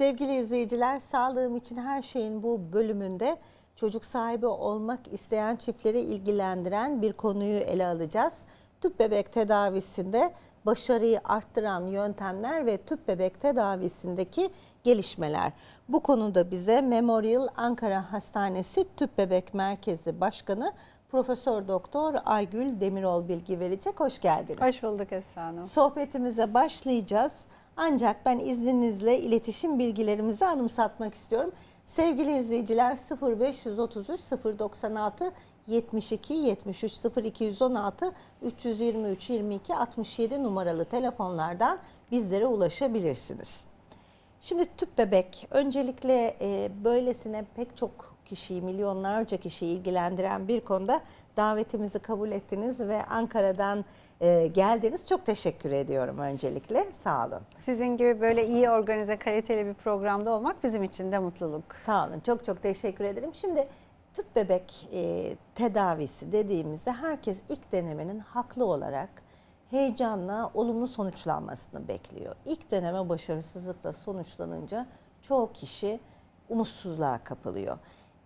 Sevgili izleyiciler, sağlığım için her şeyin bu bölümünde çocuk sahibi olmak isteyen çiftleri ilgilendiren bir konuyu ele alacağız. Tüp bebek tedavisinde başarıyı arttıran yöntemler ve tüp bebek tedavisindeki gelişmeler. Bu konuda bize Memorial Ankara Hastanesi Tüp Bebek Merkezi Başkanı Profesör Doktor Aygül Demirol bilgi verecek. Hoş geldiniz. Hoş bulduk Esra Hanım. Sohbetimize başlayacağız. Ancak ben izninizle iletişim bilgilerimizi anımsatmak istiyorum. Sevgili izleyiciler 0533 096 72 73 0216 323 22 67 numaralı telefonlardan bizlere ulaşabilirsiniz. Şimdi tüp bebek öncelikle e, böylesine pek çok kişiyi, milyonlarca kişiyi ilgilendiren bir konuda davetimizi kabul ettiniz ve Ankara'dan e, geldiniz. Çok teşekkür ediyorum öncelikle. Sağ olun. Sizin gibi böyle iyi organize, kaliteli bir programda olmak bizim için de mutluluk. Sağ olun. Çok çok teşekkür ederim. Şimdi tüp bebek e, tedavisi dediğimizde herkes ilk denemenin haklı olarak heyecanla olumlu sonuçlanmasını bekliyor. İlk deneme başarısızlıkla sonuçlanınca çoğu kişi umutsuzluğa kapılıyor.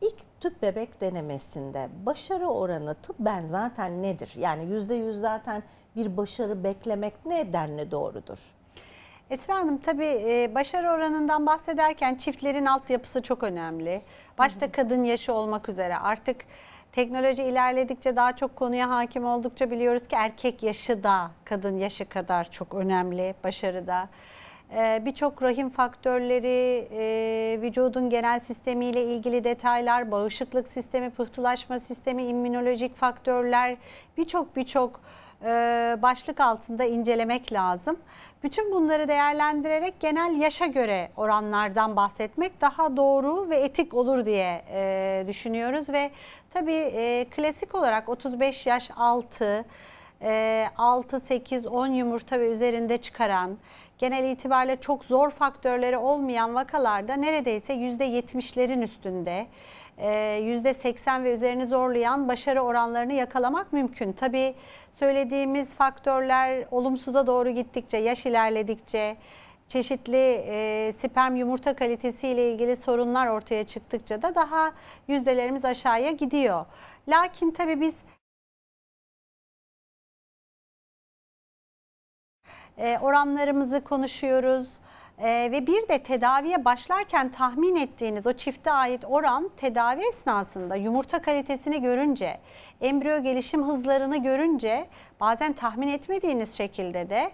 İlk tüp bebek denemesinde başarı oranı tıbben zaten nedir? Yani yüzde yüz zaten bir başarı beklemek ne denli doğrudur? Esra Hanım tabii e, başarı oranından bahsederken çiftlerin altyapısı çok önemli. Başta kadın yaşı olmak üzere artık teknoloji ilerledikçe daha çok konuya hakim oldukça biliyoruz ki erkek yaşı da kadın yaşı kadar çok önemli başarıda. Ee, birçok rahim faktörleri, e, vücudun genel sistemiyle ilgili detaylar, bağışıklık sistemi, pıhtılaşma sistemi, immünolojik faktörler, birçok birçok e, başlık altında incelemek lazım. Bütün bunları değerlendirerek genel yaşa göre oranlardan bahsetmek daha doğru ve etik olur diye e, düşünüyoruz ve tabii klasik olarak 35 yaş altı 6, 8, 10 yumurta ve üzerinde çıkaran, genel itibariyle çok zor faktörleri olmayan vakalarda neredeyse %70'lerin üstünde %80 e, ve üzerini zorlayan başarı oranlarını yakalamak mümkün. Tabi söylediğimiz faktörler olumsuza doğru gittikçe, yaş ilerledikçe, çeşitli e, sperm yumurta kalitesi ile ilgili sorunlar ortaya çıktıkça da daha yüzdelerimiz aşağıya gidiyor. Lakin tabii biz e, oranlarımızı konuşuyoruz. Ee, ve bir de tedaviye başlarken tahmin ettiğiniz o çifte ait oran tedavi esnasında yumurta kalitesini görünce, embriyo gelişim hızlarını görünce bazen tahmin etmediğiniz şekilde de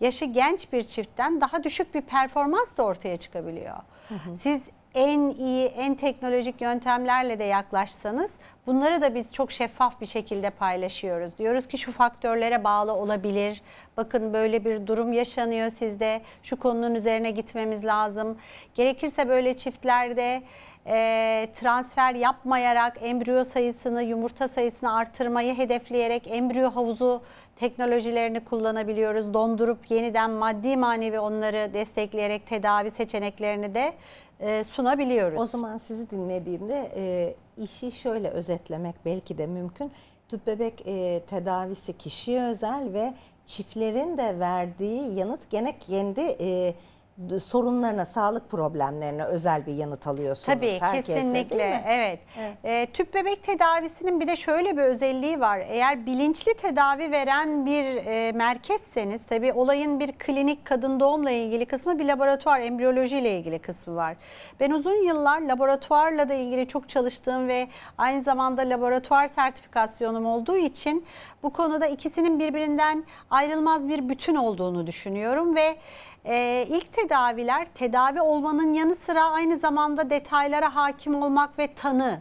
yaşı genç bir çiftten daha düşük bir performans da ortaya çıkabiliyor. Hı hı. Siz en iyi, en teknolojik yöntemlerle de yaklaşsanız bunları da biz çok şeffaf bir şekilde paylaşıyoruz. Diyoruz ki şu faktörlere bağlı olabilir. Bakın böyle bir durum yaşanıyor sizde. Şu konunun üzerine gitmemiz lazım. Gerekirse böyle çiftlerde e, transfer yapmayarak embriyo sayısını, yumurta sayısını artırmayı hedefleyerek embriyo havuzu teknolojilerini kullanabiliyoruz. Dondurup yeniden maddi manevi onları destekleyerek tedavi seçeneklerini de e, sunabiliyoruz. O zaman sizi dinlediğimde e, işi şöyle özetlemek belki de mümkün. Tüp bebek e, tedavisi kişiye özel ve çiftlerin de verdiği yanıt gene kendi e, sorunlarına, sağlık problemlerine özel bir yanıt alıyorsunuz. Tabii herkese, kesinlikle değil mi? evet. evet. E, tüp bebek tedavisinin bir de şöyle bir özelliği var. Eğer bilinçli tedavi veren bir e, merkezseniz tabii olayın bir klinik kadın doğumla ilgili kısmı bir laboratuvar embriyolojiyle ilgili kısmı var. Ben uzun yıllar laboratuvarla da ilgili çok çalıştığım ve aynı zamanda laboratuvar sertifikasyonum olduğu için bu konuda ikisinin birbirinden ayrılmaz bir bütün olduğunu düşünüyorum ve e, ilk tedaviler tedavi olmanın yanı sıra aynı zamanda detaylara hakim olmak ve tanı.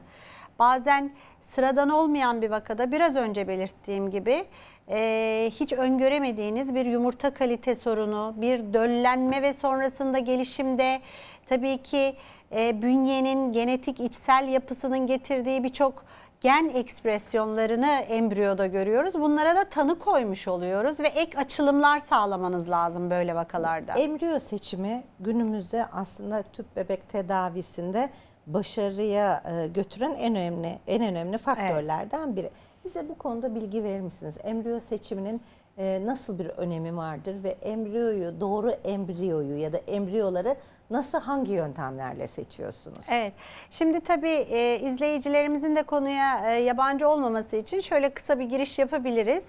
Bazen sıradan olmayan bir vakada biraz önce belirttiğim gibi e, hiç öngöremediğiniz bir yumurta kalite sorunu, bir döllenme ve sonrasında gelişimde tabii ki e, bünyenin genetik içsel yapısının getirdiği birçok gen ekspresyonlarını embriyoda görüyoruz. Bunlara da tanı koymuş oluyoruz ve ek açılımlar sağlamanız lazım böyle vakalarda. Embriyo seçimi günümüzde aslında tüp bebek tedavisinde başarıya e, götüren en önemli en önemli faktörlerden biri. Bize bu konuda bilgi verir misiniz? Embriyo seçiminin e, nasıl bir önemi vardır ve embriyoyu doğru embriyoyu ya da embriyoları nasıl hangi yöntemlerle seçiyorsunuz? Evet. Şimdi tabii e, izleyicilerimizin de konuya e, yabancı olmaması için şöyle kısa bir giriş yapabiliriz.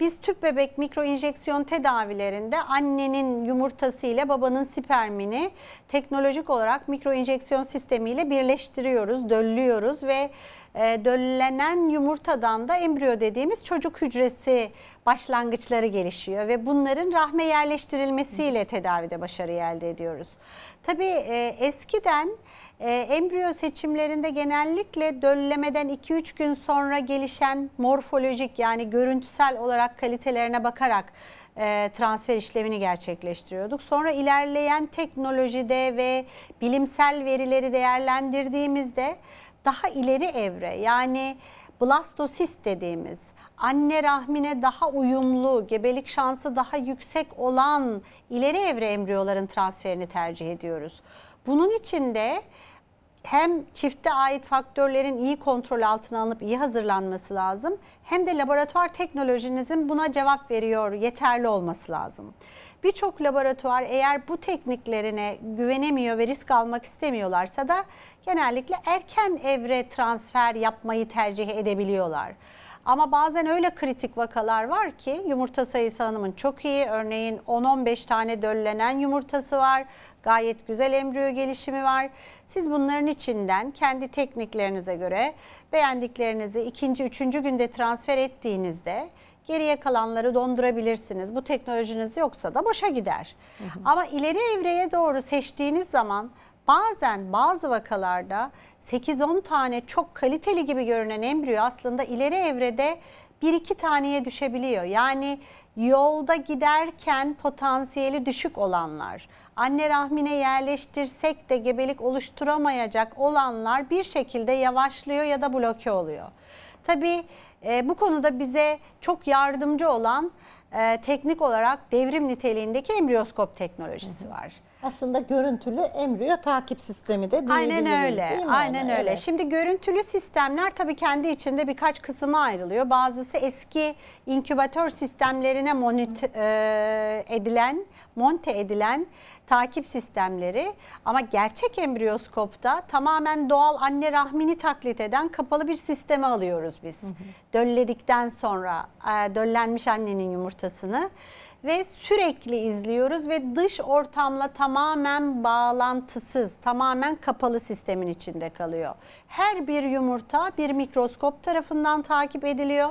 Biz tüp bebek mikroinjeksiyon tedavilerinde annenin yumurtası ile babanın spermini teknolojik olarak mikroinjeksiyon sistemiyle birleştiriyoruz, döllüyoruz ve e, döllenen yumurtadan da embriyo dediğimiz çocuk hücresi başlangıçları gelişiyor ve bunların rahme yerleştirilmesiyle tedavide başarı elde ediyoruz. Tabii e, eskiden e, embriyo seçimlerinde genellikle döllemeden 2-3 gün sonra gelişen morfolojik yani görüntüsel olarak kalitelerine bakarak e, transfer işlemini gerçekleştiriyorduk. Sonra ilerleyen teknolojide ve bilimsel verileri değerlendirdiğimizde daha ileri evre yani blastosist dediğimiz anne rahmine daha uyumlu, gebelik şansı daha yüksek olan ileri evre embriyoların transferini tercih ediyoruz. Bunun için de hem çifte ait faktörlerin iyi kontrol altına alınıp iyi hazırlanması lazım. Hem de laboratuvar teknolojinizin buna cevap veriyor, yeterli olması lazım. Birçok laboratuvar eğer bu tekniklerine güvenemiyor ve risk almak istemiyorlarsa da genellikle erken evre transfer yapmayı tercih edebiliyorlar. Ama bazen öyle kritik vakalar var ki yumurta sayısı hanımın çok iyi. Örneğin 10-15 tane döllenen yumurtası var. Gayet güzel embriyo gelişimi var. Siz bunların içinden kendi tekniklerinize göre beğendiklerinizi ikinci, üçüncü günde transfer ettiğinizde geriye kalanları dondurabilirsiniz. Bu teknolojiniz yoksa da boşa gider. Hı hı. Ama ileri evreye doğru seçtiğiniz zaman bazen bazı vakalarda 8-10 tane çok kaliteli gibi görünen embriyo aslında ileri evrede 1-2 taneye düşebiliyor. Yani yolda giderken potansiyeli düşük olanlar, anne rahmine yerleştirsek de gebelik oluşturamayacak olanlar bir şekilde yavaşlıyor ya da bloke oluyor. Tabii e, bu konuda bize çok yardımcı olan e, teknik olarak devrim niteliğindeki embriyoskop teknolojisi var. Aslında görüntülü embriyo takip sistemi de Aynen öyle. Değil mi Aynen ona? öyle. Şimdi görüntülü sistemler tabii kendi içinde birkaç kısma ayrılıyor. Bazısı eski inkübatör sistemlerine monit e, edilen, monte edilen takip sistemleri ama gerçek embriyoskopta tamamen doğal anne rahmini taklit eden kapalı bir sisteme alıyoruz biz. Dölledikten sonra e, döllenmiş annenin yumurta haftasını ve sürekli izliyoruz ve dış ortamla tamamen bağlantısız, tamamen kapalı sistemin içinde kalıyor. Her bir yumurta bir mikroskop tarafından takip ediliyor.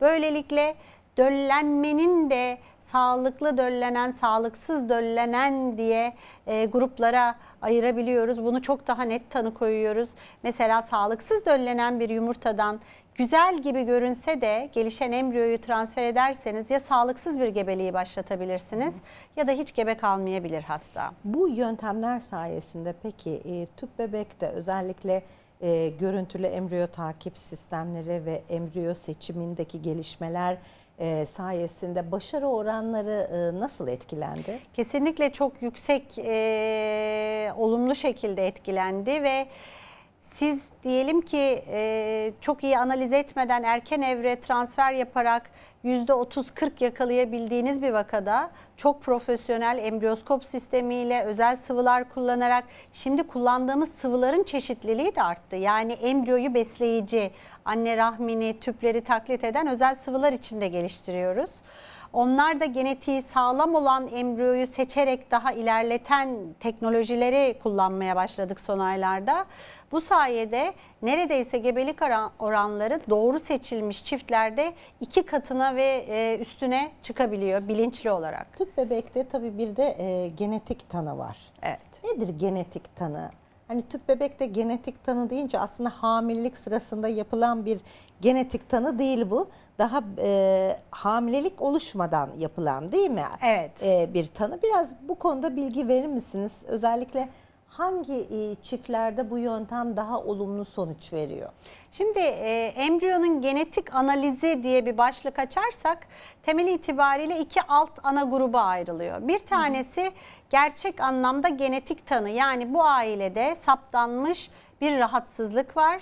Böylelikle döllenmenin de sağlıklı döllenen, sağlıksız döllenen diye e, gruplara ayırabiliyoruz. Bunu çok daha net tanı koyuyoruz. Mesela sağlıksız döllenen bir yumurtadan güzel gibi görünse de gelişen embriyoyu transfer ederseniz ya sağlıksız bir gebeliği başlatabilirsiniz ya da hiç gebe kalmayabilir hasta. Bu yöntemler sayesinde peki e, tüp bebekte özellikle e, görüntülü embriyo takip sistemleri ve embriyo seçimindeki gelişmeler e, sayesinde başarı oranları e, nasıl etkilendi? Kesinlikle çok yüksek e, olumlu şekilde etkilendi ve siz diyelim ki e, çok iyi analiz etmeden erken evre transfer yaparak %30-40 yakalayabildiğiniz bir vakada çok profesyonel embriyoskop sistemiyle özel sıvılar kullanarak şimdi kullandığımız sıvıların çeşitliliği de arttı. Yani embriyoyu besleyici, anne rahmini, tüpleri taklit eden özel sıvılar içinde geliştiriyoruz. Onlar da genetiği sağlam olan embriyoyu seçerek daha ilerleten teknolojileri kullanmaya başladık son aylarda. Bu sayede neredeyse gebelik oranları doğru seçilmiş çiftlerde iki katına ve e, üstüne çıkabiliyor bilinçli olarak. Tüp bebekte tabii bir de e, genetik tanı var. Evet. Nedir genetik tanı? Hani tüp bebekte genetik tanı deyince aslında hamilelik sırasında yapılan bir genetik tanı değil bu. Daha e, hamilelik oluşmadan yapılan değil mi? Evet. E, bir tanı. Biraz bu konuda bilgi verir misiniz? Özellikle Hangi e, çiftlerde bu yöntem daha olumlu sonuç veriyor? Şimdi e, embriyonun genetik analizi diye bir başlık açarsak temeli itibariyle iki alt ana gruba ayrılıyor. Bir tanesi gerçek anlamda genetik tanı yani bu ailede saptanmış bir rahatsızlık var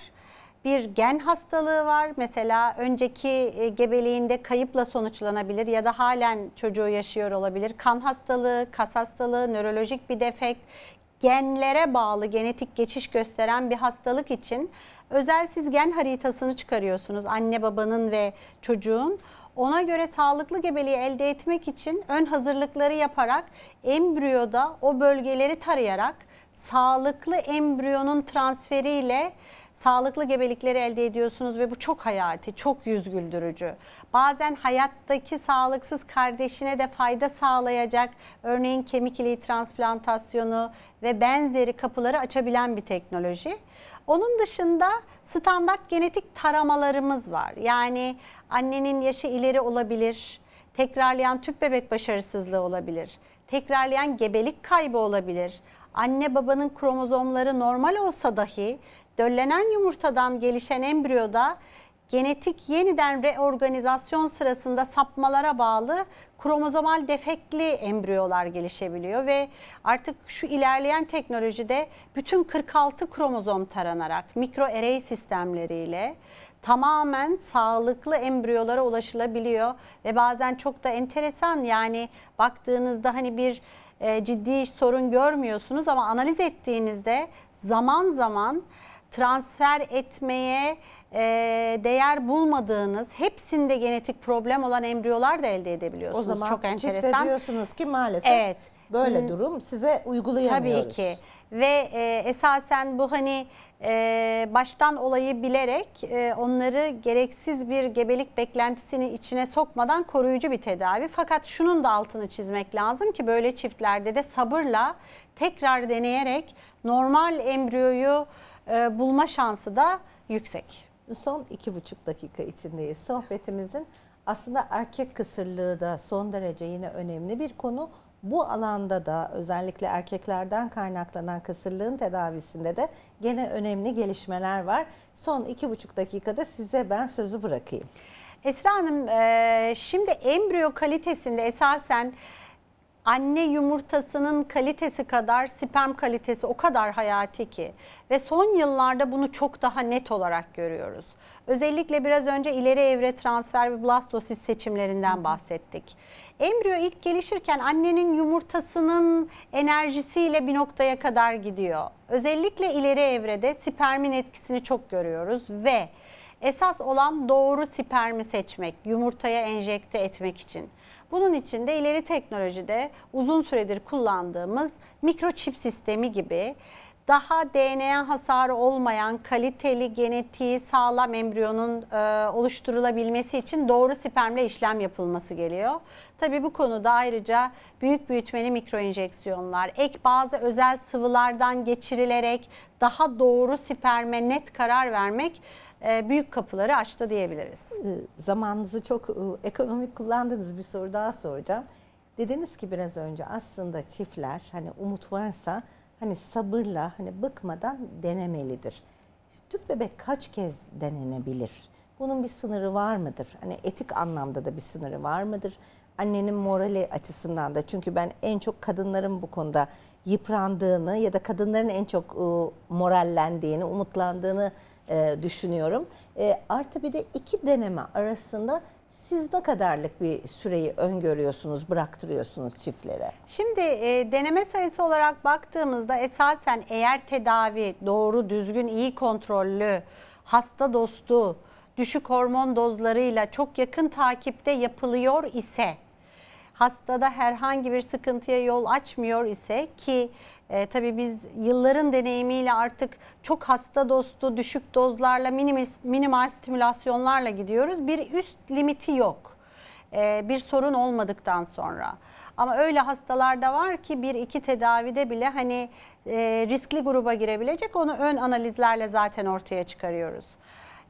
bir gen hastalığı var. Mesela önceki e, gebeliğinde kayıpla sonuçlanabilir ya da halen çocuğu yaşıyor olabilir. Kan hastalığı, kas hastalığı, nörolojik bir defekt genlere bağlı genetik geçiş gösteren bir hastalık için özel siz gen haritasını çıkarıyorsunuz anne babanın ve çocuğun. Ona göre sağlıklı gebeliği elde etmek için ön hazırlıkları yaparak embriyoda o bölgeleri tarayarak sağlıklı embriyonun transferiyle sağlıklı gebelikleri elde ediyorsunuz ve bu çok hayati, çok yüz güldürücü. Bazen hayattaki sağlıksız kardeşine de fayda sağlayacak örneğin kemik iliği transplantasyonu ve benzeri kapıları açabilen bir teknoloji. Onun dışında standart genetik taramalarımız var. Yani annenin yaşı ileri olabilir, tekrarlayan tüp bebek başarısızlığı olabilir, tekrarlayan gebelik kaybı olabilir anne babanın kromozomları normal olsa dahi Döllenen yumurtadan gelişen embriyoda genetik yeniden reorganizasyon sırasında sapmalara bağlı kromozomal defekli embriyolar gelişebiliyor ve artık şu ilerleyen teknolojide bütün 46 kromozom taranarak mikro array sistemleriyle tamamen sağlıklı embriyolara ulaşılabiliyor ve bazen çok da enteresan yani baktığınızda hani bir e, ciddi sorun görmüyorsunuz ama analiz ettiğinizde zaman zaman transfer etmeye e, değer bulmadığınız hepsinde genetik problem olan embriyolar da elde edebiliyorsunuz. O zaman Çok enteresan. çifte diyorsunuz ki maalesef evet. böyle hmm. durum size uygulayamıyoruz. Tabii ki ve e, esasen bu hani e, baştan olayı bilerek e, onları gereksiz bir gebelik beklentisini içine sokmadan koruyucu bir tedavi. Fakat şunun da altını çizmek lazım ki böyle çiftlerde de sabırla tekrar deneyerek normal embriyoyu ee, bulma şansı da yüksek. Son iki buçuk dakika içindeyiz. Sohbetimizin aslında erkek kısırlığı da son derece yine önemli bir konu. Bu alanda da özellikle erkeklerden kaynaklanan kısırlığın tedavisinde de gene önemli gelişmeler var. Son iki buçuk dakikada size ben sözü bırakayım. Esra Hanım e, şimdi embriyo kalitesinde esasen anne yumurtasının kalitesi kadar sperm kalitesi o kadar hayati ki ve son yıllarda bunu çok daha net olarak görüyoruz. Özellikle biraz önce ileri evre transfer ve blastosis seçimlerinden bahsettik. Embriyo ilk gelişirken annenin yumurtasının enerjisiyle bir noktaya kadar gidiyor. Özellikle ileri evrede spermin etkisini çok görüyoruz ve Esas olan doğru spermi seçmek, yumurtaya enjekte etmek için. Bunun için de ileri teknolojide uzun süredir kullandığımız mikroçip sistemi gibi daha DNA hasarı olmayan kaliteli genetiği sağlam embriyonun e, oluşturulabilmesi için doğru spermle işlem yapılması geliyor. Tabi bu konuda ayrıca büyük büyütmeli mikroinjeksiyonlar, ek bazı özel sıvılardan geçirilerek daha doğru sperme net karar vermek e, büyük kapıları açtı diyebiliriz. E, zamanınızı çok e, ekonomik kullandınız. Bir soru daha soracağım. Dediniz ki biraz önce aslında çiftler hani umut varsa hani sabırla hani bıkmadan denemelidir. Tüp bebek kaç kez denenebilir? Bunun bir sınırı var mıdır? Hani etik anlamda da bir sınırı var mıdır? Annenin morali açısından da çünkü ben en çok kadınların bu konuda yıprandığını ya da kadınların en çok ıı, morallendiğini, umutlandığını ıı, düşünüyorum. E, artı bir de iki deneme arasında siz ne kadarlık bir süreyi öngörüyorsunuz, bıraktırıyorsunuz çiftlere? Şimdi e, deneme sayısı olarak baktığımızda esasen eğer tedavi doğru, düzgün, iyi kontrollü, hasta dostu, düşük hormon dozlarıyla çok yakın takipte yapılıyor ise hastada herhangi bir sıkıntıya yol açmıyor ise ki e, tabii biz yılların deneyimiyle artık çok hasta dostu düşük dozlarla minimal, minimal stimülasyonlarla gidiyoruz. Bir üst limiti yok e, bir sorun olmadıktan sonra. Ama öyle hastalar da var ki bir iki tedavide bile hani e, riskli gruba girebilecek onu ön analizlerle zaten ortaya çıkarıyoruz.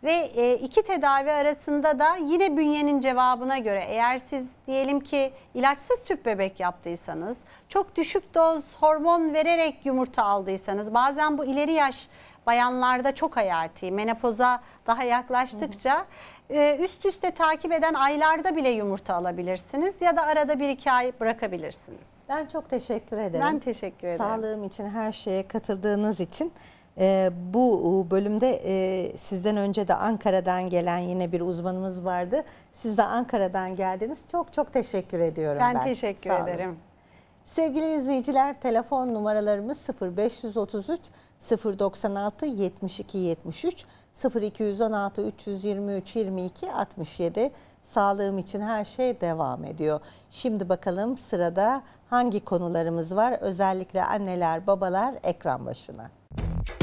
Ve e, iki tedavi arasında da yine bünyenin cevabına göre eğer siz diyelim ki ilaçsız tüp bebek yaptıysanız, çok düşük doz hormon vererek yumurta aldıysanız, bazen bu ileri yaş bayanlarda çok hayati. Menopoza daha yaklaştıkça hı hı. E, üst üste takip eden aylarda bile yumurta alabilirsiniz ya da arada bir iki ay bırakabilirsiniz. Ben çok teşekkür ederim. Ben teşekkür ederim. Sağlığım için her şeye katıldığınız için. E, bu bölümde e, sizden önce de Ankara'dan gelen yine bir uzmanımız vardı. Siz de Ankara'dan geldiniz. Çok çok teşekkür ediyorum ben. Ben teşekkür Sağ ederim. Sevgili izleyiciler telefon numaralarımız 0533 096 72 73 0216 323 22 67 sağlığım için her şey devam ediyor. Şimdi bakalım sırada hangi konularımız var özellikle anneler babalar ekran başına. Müzik